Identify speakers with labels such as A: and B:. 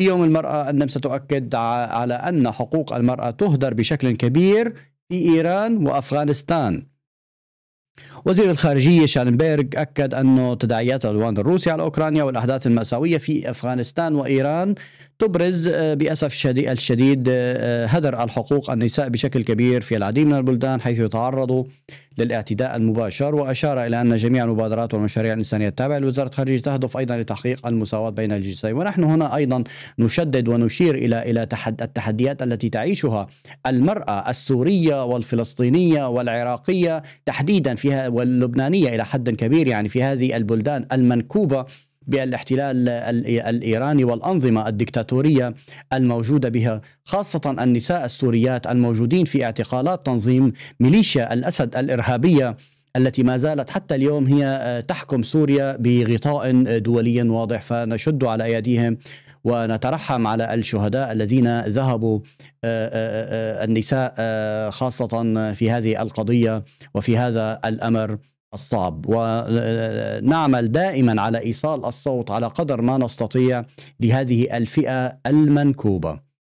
A: في يوم المرأة النمسا تؤكد على أن حقوق المرأة تهدر بشكل كبير في إيران وأفغانستان وزير الخارجية شالنبيرغ أكد أن تداعيات العدوان الروسي على أوكرانيا والأحداث المأساوية في أفغانستان وإيران تبرز آه، بأسف الشديد آه، آه، هدر الحقوق النساء بشكل كبير في العديد من البلدان حيث يتعرضوا للاعتداء المباشر وأشار إلى أن جميع المبادرات والمشاريع الإنسانية التابعة لوزارة الخارجية تهدف أيضا لتحقيق المساواة بين الجنسين ونحن هنا أيضا نشدد ونشير إلى إلى التحديات التي تعيشها المرأة السورية والفلسطينية والعراقية تحديدا فيها واللبنانية إلى حد كبير يعني في هذه البلدان المنكوبة بالاحتلال الايراني والانظمه الدكتاتوريه الموجوده بها خاصه النساء السوريات الموجودين في اعتقالات تنظيم ميليشيا الاسد الارهابيه التي ما زالت حتى اليوم هي آه، تحكم سوريا بغطاء آه، دولي واضح فنشد على ايديهم ونترحم على الشهداء الذين ذهبوا آه، النساء خاصة في هذه القضية وفي هذا الأمر الصعب ونعمل دائما على ايصال الصوت على قدر ما نستطيع لهذه الفئه المنكوبه